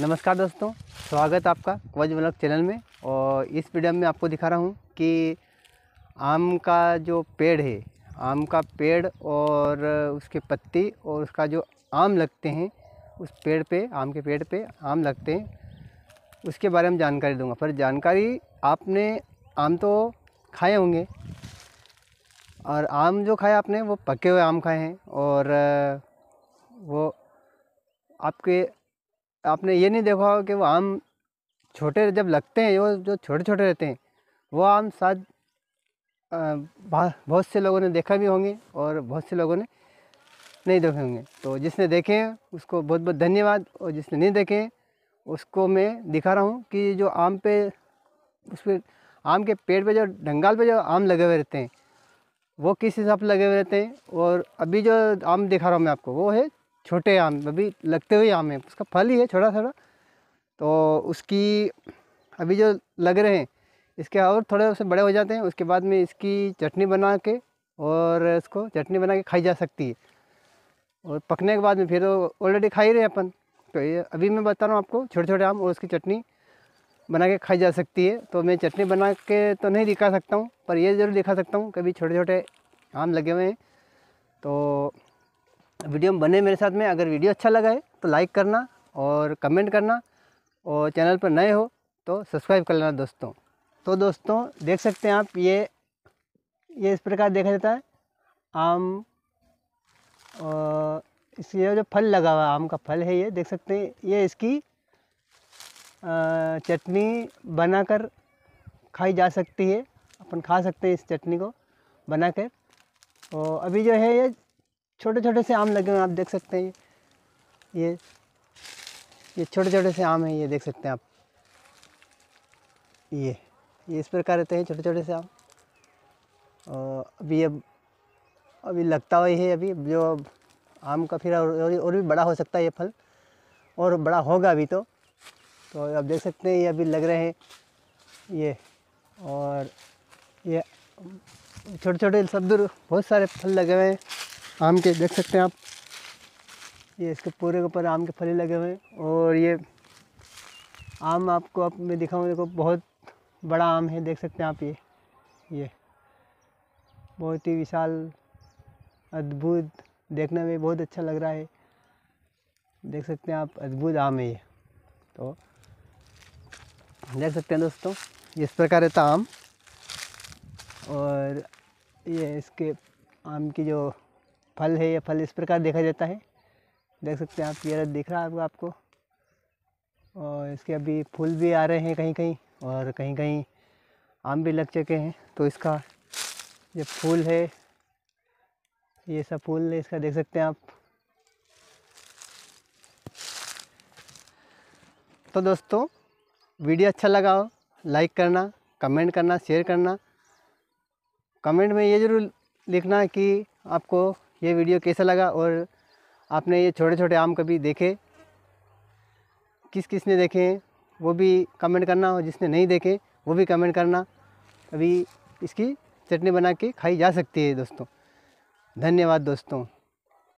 नमस्कार दोस्तों स्वागत आपका क्वज ब्लॉग चैनल में और इस वीडियो में आपको दिखा रहा हूँ कि आम का जो पेड़ है आम का पेड़ और उसके पत्ती और उसका जो आम लगते हैं उस पेड़ पे आम के पेड़ पे आम लगते हैं उसके बारे में जानकारी दूंगा पर जानकारी आपने आम तो खाए होंगे और आम जो खाए आपने वो पके हुए आम खाए हैं और वो आपके आपने ये नहीं देखा हो कि वो आम छोटे जब लगते हैं वो जो छोटे छोटे रहते हैं वो आम शायद बहुत से लोगों ने देखा भी होंगे और बहुत से लोगों ने नहीं देखे होंगे तो जिसने देखे हैं उसको बहुत बहुत धन्यवाद और जिसने नहीं देखे हैं उसको मैं दिखा रहा हूँ कि जो आम पे उस पर आम के पेड़ पे जो डंगाल पे जो आम लगे हुए रहते हैं वो किस हिसाब से लगे हुए रहते हैं और अभी जो आम दिखा रहा हूँ मैं आपको वो है छोटे आम अभी लगते हुए आम है उसका फल ही है छोटा छोटा तो उसकी अभी जो लग रहे हैं इसके और थोड़े उससे बड़े हो जाते हैं उसके बाद में इसकी चटनी बना के और इसको चटनी बना के खाई जा सकती है और पकने के बाद में फिर ऑलरेडी खा ही रहे अपन तो ये अभी मैं बता रहा हूँ आपको छोटे छोटे आम और उसकी चटनी बना के खाई जा सकती है तो मैं चटनी बना के तो नहीं दिखा सकता हूँ पर ये ज़रूर दिखा सकता हूँ कभी छोटे छोटे आम लगे हुए हैं तो वीडियो में बने मेरे साथ में अगर वीडियो अच्छा लगा है तो लाइक करना और कमेंट करना और चैनल पर नए हो तो सब्सक्राइब कर लेना दोस्तों तो दोस्तों देख सकते हैं आप ये ये इस प्रकार देखा जाता है आम और इसके जो फल लगा हुआ आम का फल है ये देख सकते हैं ये इसकी चटनी बनाकर खाई जा सकती है अपन खा सकते हैं इस चटनी को बनाकर और अभी जो है ये छोटे छोटे से आम लगे हुए आप देख सकते हैं ये ये ये छोटे छोटे से आम हैं ये देख सकते हैं आप ये ये इस प्रकार रहते हैं छोटे छोटे से आम और अभी अब अभी लगता हुआ है अभी जो अब आम का फिर और, और भी बड़ा हो सकता है ये फल और बड़ा होगा अभी तो तो आप देख सकते हैं ये अभी लग रहे हैं ये और ये छोटे छोटे सब दूर बहुत सारे फल लगे हुए हैं आम के देख सकते हैं आप ये इसके पूरे के ऊपर आम के फले लगे हुए हैं और ये आम आपको आप मैं दिखाऊँ देखो बहुत बड़ा आम है देख सकते हैं आप ये ये बहुत ही विशाल अद्भुत देखने में बहुत अच्छा लग रहा है देख सकते हैं आप अद्भुत आम है ये तो देख सकते हैं दोस्तों इस प्रकार रहता आम और ये इसके आम की जो फल है या फल इस प्रकार देखा जाता है देख सकते हैं आप ये दिख रहा है आपको और इसके अभी फूल भी आ रहे हैं कहीं कहीं और कहीं कहीं आम भी लग चुके हैं तो इसका ये फूल है ये सब फूल है इसका देख सकते हैं आप तो दोस्तों वीडियो अच्छा लगा हो लाइक करना कमेंट करना शेयर करना कमेंट में ये ज़रूर लिखना कि आपको ये वीडियो कैसा लगा और आपने ये छोटे छोटे आम कभी देखे किस किस ने देखे हैं वो भी कमेंट करना और जिसने नहीं देखे वो भी कमेंट करना अभी इसकी चटनी बना के खाई जा सकती है दोस्तों धन्यवाद दोस्तों